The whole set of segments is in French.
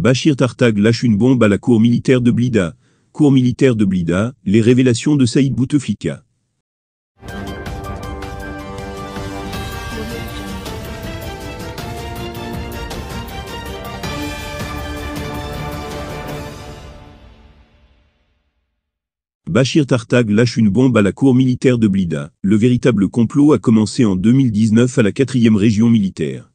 Bachir Tartag lâche une bombe à la cour militaire de Blida. Cour militaire de Blida, les révélations de Saïd Bouteflika. Bachir Tartag lâche une bombe à la cour militaire de Blida. Le véritable complot a commencé en 2019 à la 4e région militaire.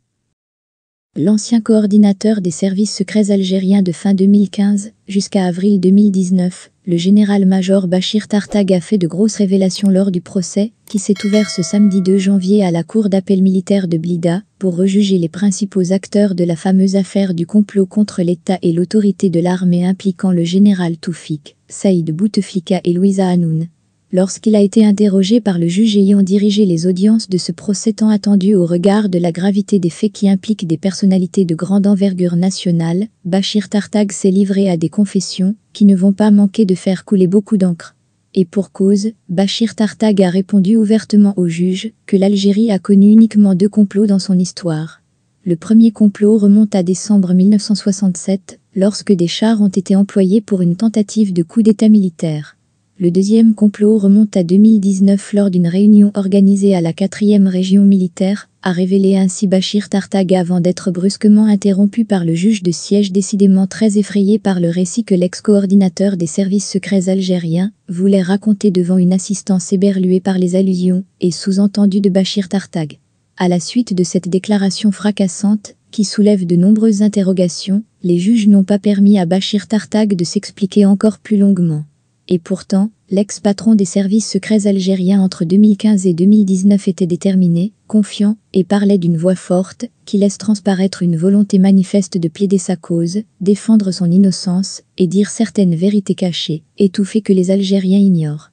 L'ancien coordinateur des services secrets algériens de fin 2015 jusqu'à avril 2019, le général-major Bachir Tartag a fait de grosses révélations lors du procès qui s'est ouvert ce samedi 2 janvier à la cour d'appel militaire de Blida pour rejuger les principaux acteurs de la fameuse affaire du complot contre l'État et l'autorité de l'armée impliquant le général Toufik, Saïd Bouteflika et Louisa Hanoun lorsqu'il a été interrogé par le juge ayant dirigé les audiences de ce procès tant attendu au regard de la gravité des faits qui impliquent des personnalités de grande envergure nationale, Bachir Tartag s'est livré à des confessions qui ne vont pas manquer de faire couler beaucoup d'encre. Et pour cause, Bachir Tartag a répondu ouvertement au juge que l'Algérie a connu uniquement deux complots dans son histoire. Le premier complot remonte à décembre 1967, lorsque des chars ont été employés pour une tentative de coup d'État militaire. Le deuxième complot remonte à 2019 lors d'une réunion organisée à la 4 région militaire, a révélé ainsi Bachir Tartag avant d'être brusquement interrompu par le juge de siège décidément très effrayé par le récit que l'ex-coordinateur des services secrets algériens voulait raconter devant une assistance éberluée par les allusions et sous-entendus de Bachir Tartag. À la suite de cette déclaration fracassante, qui soulève de nombreuses interrogations, les juges n'ont pas permis à Bachir Tartag de s'expliquer encore plus longuement. Et pourtant, l'ex-patron des services secrets algériens entre 2015 et 2019 était déterminé, confiant, et parlait d'une voix forte, qui laisse transparaître une volonté manifeste de plaider sa cause, défendre son innocence, et dire certaines vérités cachées, étouffées que les Algériens ignorent.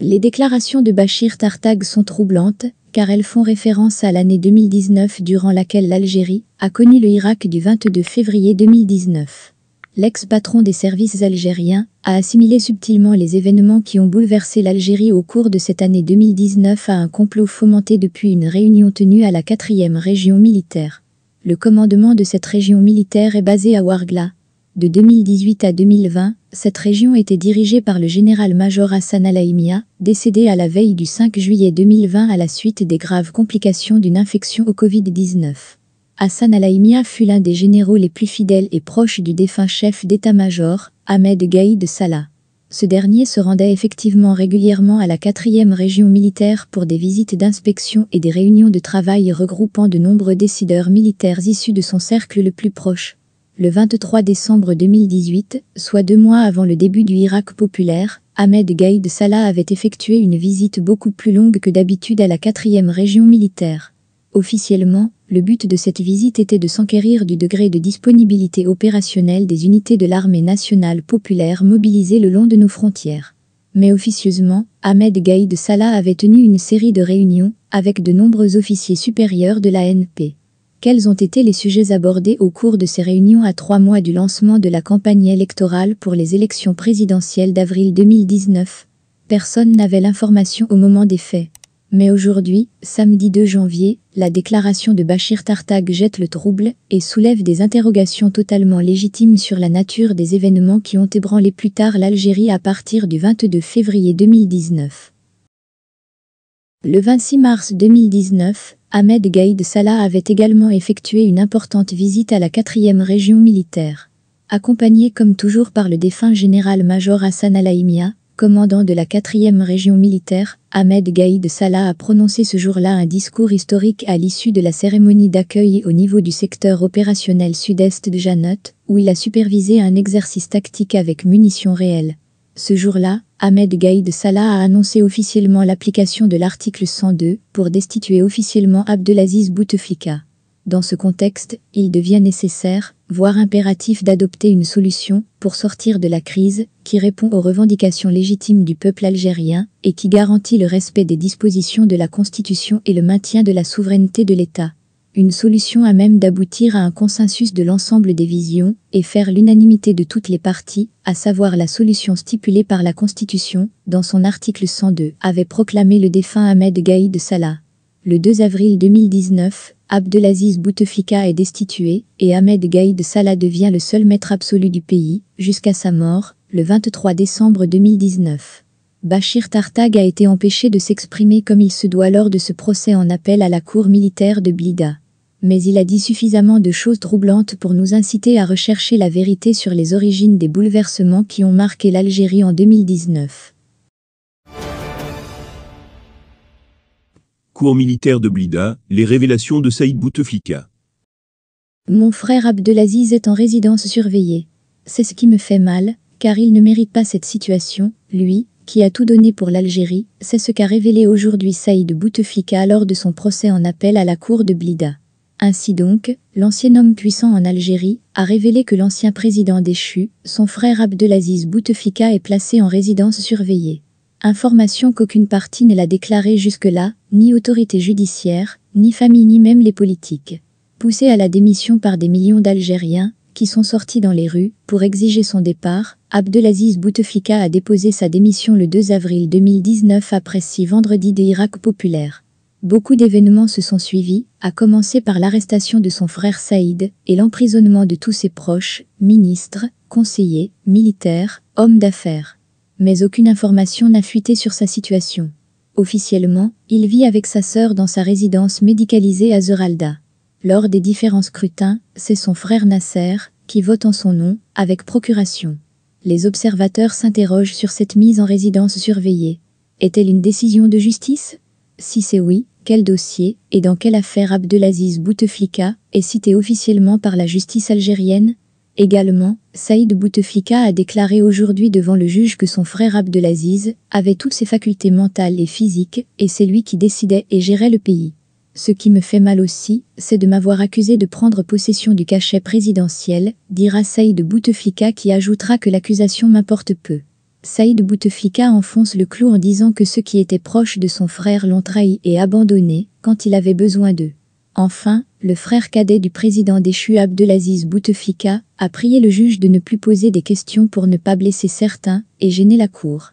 Les déclarations de Bachir Tartag sont troublantes, car elles font référence à l'année 2019 durant laquelle l'Algérie a connu le Irak du 22 février 2019 l'ex-patron des services algériens, a assimilé subtilement les événements qui ont bouleversé l'Algérie au cours de cette année 2019 à un complot fomenté depuis une réunion tenue à la 4e région militaire. Le commandement de cette région militaire est basé à Ouargla. De 2018 à 2020, cette région était dirigée par le général-major Hassan Alaïmia, décédé à la veille du 5 juillet 2020 à la suite des graves complications d'une infection au Covid-19. Hassan Alaïmia fut l'un des généraux les plus fidèles et proches du défunt chef d'état-major, Ahmed Gaïd Salah. Ce dernier se rendait effectivement régulièrement à la 4e région militaire pour des visites d'inspection et des réunions de travail regroupant de nombreux décideurs militaires issus de son cercle le plus proche. Le 23 décembre 2018, soit deux mois avant le début du Irak populaire, Ahmed Gaïd Salah avait effectué une visite beaucoup plus longue que d'habitude à la 4e région militaire. Officiellement, le but de cette visite était de s'enquérir du degré de disponibilité opérationnelle des unités de l'armée nationale populaire mobilisées le long de nos frontières. Mais officieusement, Ahmed Gaïd Salah avait tenu une série de réunions avec de nombreux officiers supérieurs de l'ANP. Quels ont été les sujets abordés au cours de ces réunions à trois mois du lancement de la campagne électorale pour les élections présidentielles d'avril 2019 Personne n'avait l'information au moment des faits. Mais aujourd'hui, samedi 2 janvier, la déclaration de Bachir Tartag jette le trouble et soulève des interrogations totalement légitimes sur la nature des événements qui ont ébranlé plus tard l'Algérie à partir du 22 février 2019. Le 26 mars 2019, Ahmed Gaïd Salah avait également effectué une importante visite à la 4e région militaire. Accompagné comme toujours par le défunt général-major Hassan Alaïmia, commandant de la 4e région militaire, Ahmed Gaïd Salah a prononcé ce jour-là un discours historique à l'issue de la cérémonie d'accueil au niveau du secteur opérationnel sud-est de Janot, où il a supervisé un exercice tactique avec munitions réelles. Ce jour-là, Ahmed Gaïd Salah a annoncé officiellement l'application de l'article 102 pour destituer officiellement Abdelaziz Bouteflika. Dans ce contexte, il devient nécessaire, voire impératif d'adopter une solution pour sortir de la crise qui répond aux revendications légitimes du peuple algérien et qui garantit le respect des dispositions de la Constitution et le maintien de la souveraineté de l'État. Une solution à même d'aboutir à un consensus de l'ensemble des visions et faire l'unanimité de toutes les parties, à savoir la solution stipulée par la Constitution, dans son article 102, avait proclamé le défunt Ahmed Gaïd Salah. Le 2 avril 2019, Abdelaziz Bouteflika est destitué et Ahmed Gaïd Salah devient le seul maître absolu du pays, jusqu'à sa mort, le 23 décembre 2019. Bachir Tartag a été empêché de s'exprimer comme il se doit lors de ce procès en appel à la cour militaire de Blida. Mais il a dit suffisamment de choses troublantes pour nous inciter à rechercher la vérité sur les origines des bouleversements qui ont marqué l'Algérie en 2019. Cour militaire de Blida, les révélations de Saïd Bouteflika. Mon frère Abdelaziz est en résidence surveillée. C'est ce qui me fait mal, car il ne mérite pas cette situation, lui, qui a tout donné pour l'Algérie, c'est ce qu'a révélé aujourd'hui Saïd Bouteflika lors de son procès en appel à la cour de Blida. Ainsi donc, l'ancien homme puissant en Algérie a révélé que l'ancien président déchu, son frère Abdelaziz Bouteflika est placé en résidence surveillée information qu'aucune partie ne l'a déclarée jusque-là, ni autorité judiciaire, ni famille ni même les politiques. Poussé à la démission par des millions d'Algériens, qui sont sortis dans les rues pour exiger son départ, Abdelaziz Bouteflika a déposé sa démission le 2 avril 2019 après six vendredis de Irak populaire. Beaucoup d'événements se sont suivis, à commencer par l'arrestation de son frère Saïd et l'emprisonnement de tous ses proches, ministres, conseillers, militaires, hommes d'affaires mais aucune information n'a fuité sur sa situation. Officiellement, il vit avec sa sœur dans sa résidence médicalisée à Zeralda. Lors des différents scrutins, c'est son frère Nasser qui vote en son nom, avec procuration. Les observateurs s'interrogent sur cette mise en résidence surveillée. Est-elle une décision de justice Si c'est oui, quel dossier et dans quelle affaire Abdelaziz Bouteflika est cité officiellement par la justice algérienne Également, Saïd Bouteflika a déclaré aujourd'hui devant le juge que son frère Abdelaziz avait toutes ses facultés mentales et physiques et c'est lui qui décidait et gérait le pays. Ce qui me fait mal aussi, c'est de m'avoir accusé de prendre possession du cachet présidentiel, dira Saïd Bouteflika qui ajoutera que l'accusation m'importe peu. Saïd Bouteflika enfonce le clou en disant que ceux qui étaient proches de son frère l'ont trahi et abandonné quand il avait besoin d'eux. Enfin, le frère cadet du président déchu Abdelaziz Bouteflika, a prié le juge de ne plus poser des questions pour ne pas blesser certains et gêner la cour.